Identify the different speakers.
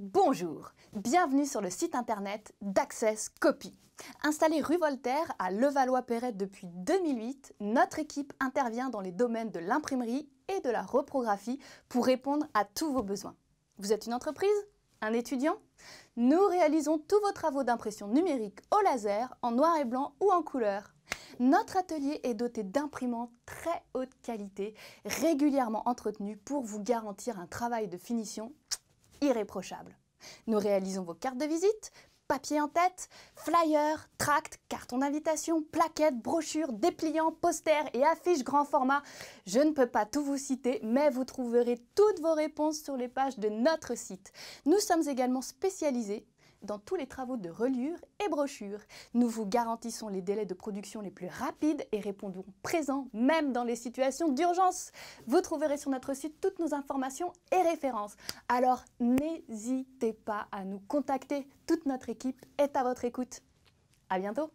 Speaker 1: Bonjour, bienvenue sur le site internet d'Access Copy. Installée rue Voltaire à Levallois-Perret depuis 2008, notre équipe intervient dans les domaines de l'imprimerie et de la reprographie pour répondre à tous vos besoins. Vous êtes une entreprise Un étudiant Nous réalisons tous vos travaux d'impression numérique au laser, en noir et blanc ou en couleur. Notre atelier est doté d'imprimantes très haute qualité, régulièrement entretenues pour vous garantir un travail de finition irréprochable. Nous réalisons vos cartes de visite, papier en tête, flyers, tracts, cartons d'invitation, plaquettes, brochures, dépliants, posters et affiches grand format. Je ne peux pas tout vous citer, mais vous trouverez toutes vos réponses sur les pages de notre site. Nous sommes également spécialisés dans tous les travaux de reliure et brochure. Nous vous garantissons les délais de production les plus rapides et répondons présents, même dans les situations d'urgence. Vous trouverez sur notre site toutes nos informations et références. Alors n'hésitez pas à nous contacter. Toute notre équipe est à votre écoute. À bientôt!